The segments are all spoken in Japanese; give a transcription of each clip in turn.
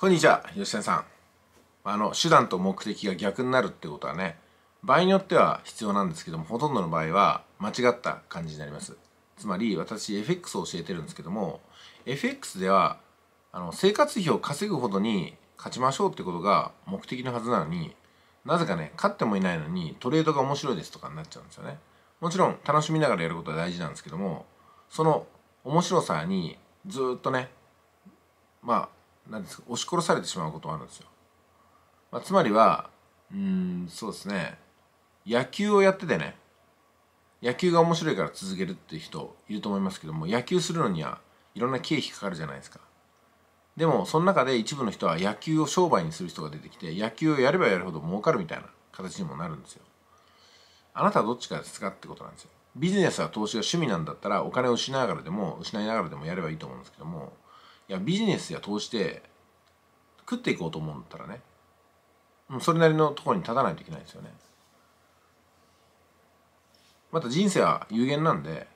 こんにちは、吉田さん。あの、手段と目的が逆になるってことはね、場合によっては必要なんですけども、ほとんどの場合は間違った感じになります。つまり、私、FX を教えてるんですけども、FX では、あの、生活費を稼ぐほどに勝ちましょうってことが目的のはずなのに、なぜかね、勝ってもいないのにトレードが面白いですとかになっちゃうんですよね。もちろん楽しみながらやることは大事なんですけども、その面白さにずっとね、まあ、何ですか押し殺されてしまうことがあるんですよ。まあ、つまりはうんそうですね野球をやっててね野球が面白いから続けるっていう人いると思いますけども野球するのにはいろんな経費かかるじゃないですか。でもその中で一部の人は野球を商売にする人が出てきて野球をやればやるほど儲かるみたいな形にもなるんですよ。あなたはどっちかですかってことなんですよ。ビジネスは投資が趣味なんだったらお金を失いながらでも失いながらでもやればいいと思うんですけどもいやビジネスや投資で食っていこうと思うんだったらねそれなりのところに立たないといけないですよねまた人生は有限なんで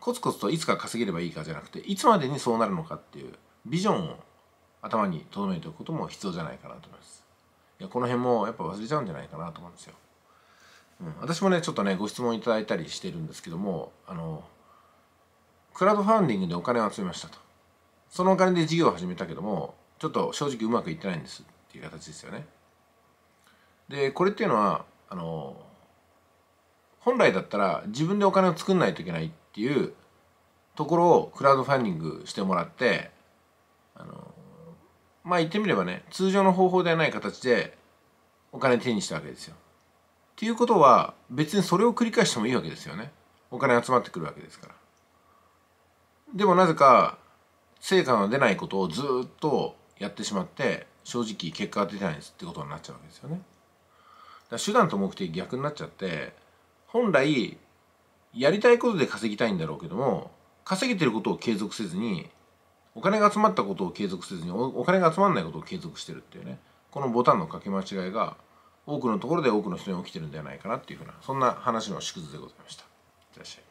コツコツといつか稼げればいいかじゃなくていつまでにそうなるのかっていうビジョンを頭に留めておくことも必要じゃないかなと思いますいやこの辺もやっぱ忘れちゃうんじゃないかなと思うんですよ、うん、私もねちょっとねご質問いただいたりしてるんですけどもあのクラウドファンディングでお金を集めましたとそのお金で事業を始めたけどもちょっと正直うまくいってないんですっていう形ですよね。でこれっていうのはあの本来だったら自分でお金を作んないといけないっていうところをクラウドファンディングしてもらってあのまあ言ってみればね通常の方法ではない形でお金手にしたわけですよ。っていうことは別にそれを繰り返してもいいわけですよね。お金集まってくるわけですから。でもなぜか成果の出ないことをずっとやってしまって正直結果が出てないですってことになっちゃうわけですよね。だ手段と目的逆になっちゃって本来やりたいことで稼ぎたいんだろうけども稼げてることを継続せずにお金が集まったことを継続せずにお金が集まらないことを継続してるっていうねこのボタンのかけ間違いが多くのところで多くの人に起きてるんではないかなっていうふうなそんな話の縮図でございました。いらっしゃい。